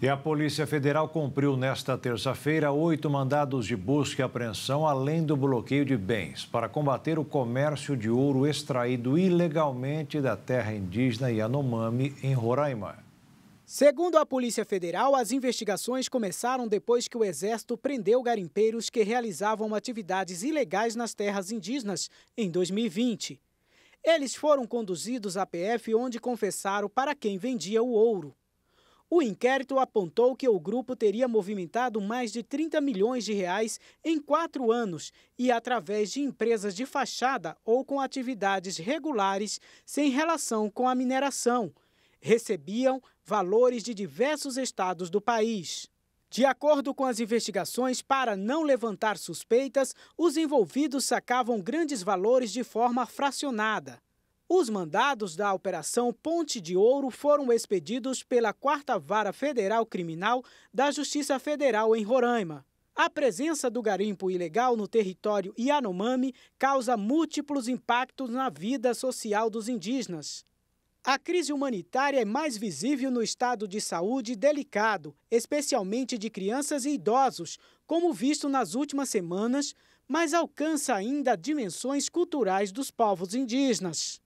E a Polícia Federal cumpriu nesta terça-feira oito mandados de busca e apreensão, além do bloqueio de bens, para combater o comércio de ouro extraído ilegalmente da terra indígena Yanomami, em Roraima. Segundo a Polícia Federal, as investigações começaram depois que o Exército prendeu garimpeiros que realizavam atividades ilegais nas terras indígenas em 2020. Eles foram conduzidos à PF, onde confessaram para quem vendia o ouro. O inquérito apontou que o grupo teria movimentado mais de 30 milhões de reais em quatro anos e através de empresas de fachada ou com atividades regulares sem relação com a mineração. Recebiam valores de diversos estados do país. De acordo com as investigações, para não levantar suspeitas, os envolvidos sacavam grandes valores de forma fracionada. Os mandados da Operação Ponte de Ouro foram expedidos pela 4 Vara Federal Criminal da Justiça Federal em Roraima. A presença do garimpo ilegal no território Yanomami causa múltiplos impactos na vida social dos indígenas. A crise humanitária é mais visível no estado de saúde delicado, especialmente de crianças e idosos, como visto nas últimas semanas, mas alcança ainda dimensões culturais dos povos indígenas.